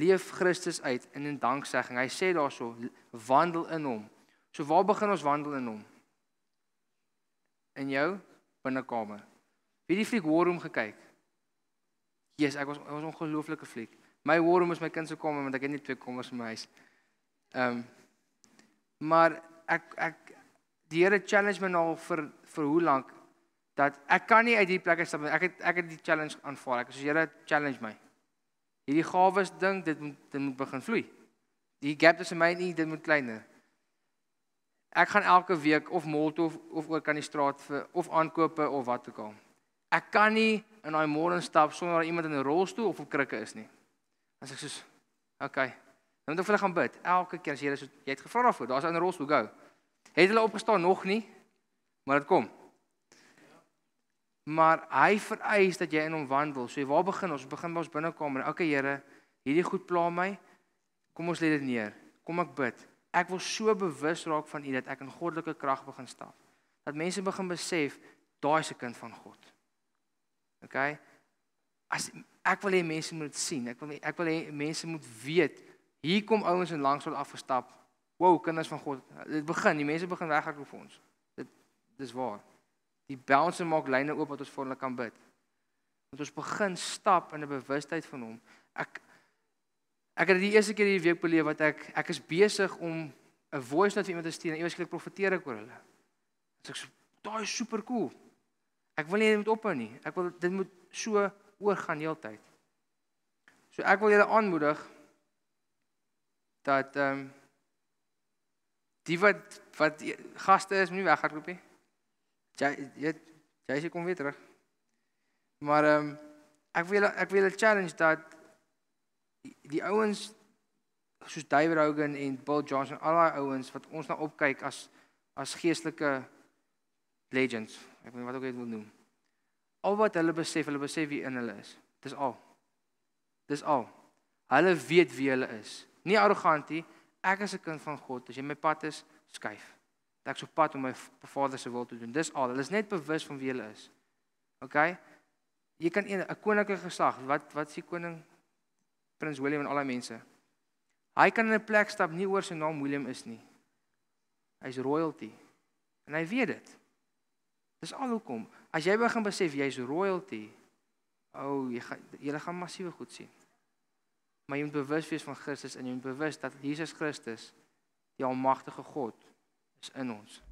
leef Christus uit in 'n danksegging. Hy sê daarso wandel in hom. So waar begin ons wandel in hom? In jou binnekamer. Wie het die fliek War Room gekyk? Jesus, ek was was 'n ongelooflike fliek. My War Room is my kind se kamer want ek het net twee kamers in my huis. Ehm um, maar ek ek die Here challenge my nou vir vir hoe lank dat ek kan nie uit hierdie plek uit stap nie. Ek het ek het die challenge aanvaar. Ek sê Here challenge my hierdie gawes ding dit moet dit moet begin vloei. Die gap tussen my en u dit moet kleiner. Ek gaan elke week of môre of of oor kan die straat vir of aankope of wat ook al. Ek kan nie in daai môre stap sonder iemand in 'n rolstoel of op krikke is nie. As ek soos okay. Dan nou moet ek vir hulle gaan bid. Elke keer as jy hulle so jy het gevra daarvoor, daar's 'n rolstoel go. Het hulle opgestaan nog nie? Maar dit kom. Maar hy vereis dat jy in hom wandel. So waar begin ons? Begin by ons binnekamer. Okay Here, hierdie goed pla my. Kom ons lê dit neer. Kom ek bid. Ek wil so bewus raak van U dat ek in goddelike krag begin stap. Dat mense begin besef daai se kind van God. Okay? As ek wil hê mense moet sien. Ek wil ek wil hê mense moet weet hier kom ouens en langs word afgestap. Wow, kinders van God. Dit begin, die mense begin wegraak vir ons. Dit dis waar. Die bounce maak lyne oop wat ons vir hulle kan bid. Want ons begin stap in 'n bewustheid van hom. Ek ek het dit die eerste keer hierdie week beleef wat ek ek is besig om 'n voice note vir iemand te stuur en eers ek profeteer ek oor hulle. Dit is so daai super cool. Ek wil nie dit moet ophou nie. Ek wil dit moet so oorgaan heeltyd. So ek wil julle aanmoedig dat ehm um, die wat wat gaste is, moenie weghardloop nie. Jy jy jy sê kom weer terug. Maar ehm um, ek wil ek wil 'n challenge dat die, die ouens soos David Hogan en Bill Johnson, al daai ouens wat ons na nou opkyk as as geestelike legends. Ek weet wat ek moet noem. Al wat hulle besef, hulle besef wie in hulle is. Dis al. Dis al. Hulle weet wie hulle is. Nie arrogantie, ek is 'n kind van God. As jy my pad is, skuif dat ek so pad om my Vader se wil te doen. Dis al. Hulle is net bewus van wie hulle is. OK? Jy kan 'n 'n koninklike gesag, wat wat s'ie koning Prins William en al die mense. Hy kan in 'n plek stap nie oor sy naam William is nie. Hy's royalty. En hy weet dit. Dis al hoekom. As jy begin besef jy's royalty, ou, oh, jy gaan jy gaan massiewe goed sien. Maar jy moet bewus wees van Christus en jy moet bewus dat Jesus Christus die almagtige God is en ons.